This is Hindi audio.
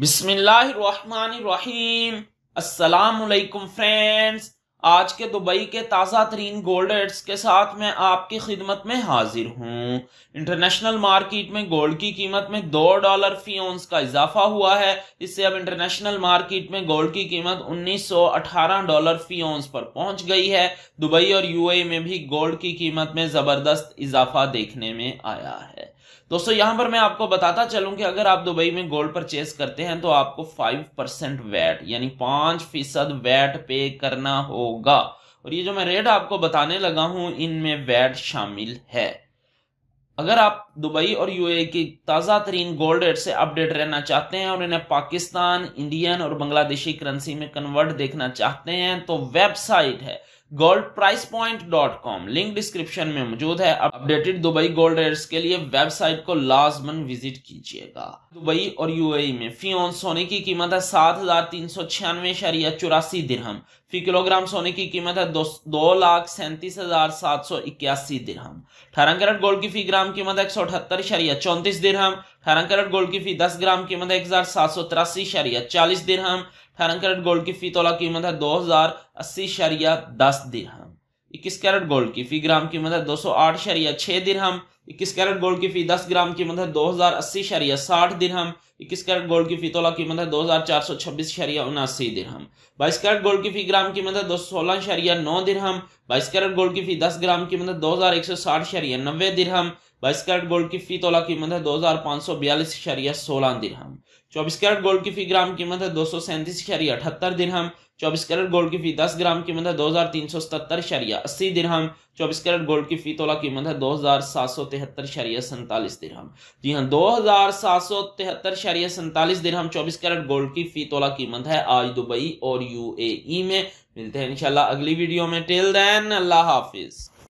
बिस्मिल्लाहिर्रहमानिर्रहीम अस्सलाम फ्रेंड्स आज के दुबई के ताज़ा तरीन गोल्ड रेट्स के साथ मैं आपकी खिदमत में हाजिर हूँ इंटरनेशनल मार्केट में गोल्ड की कीमत में दो डॉलर फी ओंस का इजाफा हुआ है इससे अब इंटरनेशनल मार्केट में गोल्ड की कीमत 1918 डॉलर फी ओंस पर पहुंच गई है दुबई और यूएई में भी गोल्ड की कीमत में ज़बरदस्त इजाफा देखने में आया है दोस्तों यहां पर मैं आपको बताता चलूं कि अगर आप दुबई में गोल्ड परचेस करते हैं तो आपको फाइव परसेंट वैट यानी पांच फीसद वैट पे करना होगा और ये जो मैं रेट आपको बताने लगा हूं इनमें वैट शामिल है अगर आप दुबई और यूए e की ताज़ा तरीन गोल्ड रेट से अपडेट रहना चाहते हैं और इन्हें पाकिस्तान इंडियन और बांग्लादेशी करेंसी में कन्वर्ट देखना चाहते हैं तो वेबसाइट है gold price point dot com link description में मौजूद है अपडेटेड दुबई गोल्ड रेट्स के लिए वेबसाइट को लाजमन विजिट कीजिएगा दुबई और यूएई e में फी ऑन सोने की कीमत है सात हजार तीन सौ छियानवे शरिया चौरासी दिरहम फी किलोग्राम सोने की कीमत है दो, दो लाख सैंतीस हजार सात सौ इक्यासी दिरहम अठारह कैरेट गोल्ड की फी ग्राम कीमत है एक सौ अठहत्तर शरिया चौंतीस दिरहम अठारह कैरेट गोल्ड की फी दस ग्राम कीमत है एक हजार सात सौ तिरासी शरिया चालीस दिरहम अठारह कैरेट गोल्ड की फी तोला कीमत है दो हजार अस्सी शरिया दस दिरहम इक्कीस कैरेट गोल्ड की फी ग्राम कीमत है दो सौ आठ शरिया छः दिरहम इक्कीस कैरेट गोल्ड की फी दस ग्राम कीमत है दो हजार अस्सी शरिया साठ दिन हम इक्कीस कैरेट गोल्ड की फी तोला कीमत है दो हजार चार सौ छब्बीस शरिया उनासी दिन हम बाईस कैरेट गोल्ड की फी ग्राम कीमत है दो सौ सोलह शरिया नौ दिन हम बाईस कैरेट गोल्ड की फी दस ग्राम कीमत है दो हजार एक सौ साठ शरिया नब्बे दिन हम बाईस कैरेट गोल्ड की फी तोला कीमत है दो हजार पांच सौ बयालीस शरिया सोलह दिन हम चौबीस कैरेट गोल्ड की फी ग्राम कीमत है दो सौ सैंतीस शरिया अठहत्तर दिन हम चौबीस कैरेट गोल्ड की फी दस ग्राम कीमत है दो हजार तीन सौ सतहत्तर शरिया अस्सी दिन हम चौबीस कैरेट गोल्ड की फी तोला कीमत है दो हजार सात सौ तिहत्तर शरिया सैतालीस दिरहम जी हाँ दो हजार सात सौ तिहत्तर शरिया सैंतालीस दिरहम चौबीस कैरेट गोल्ड की फी तोला कीमत है आज दुबई और यूएई में मिलते हैं इंशाल्लाह अगली वीडियो में टिल देन अल्लाह हाफिज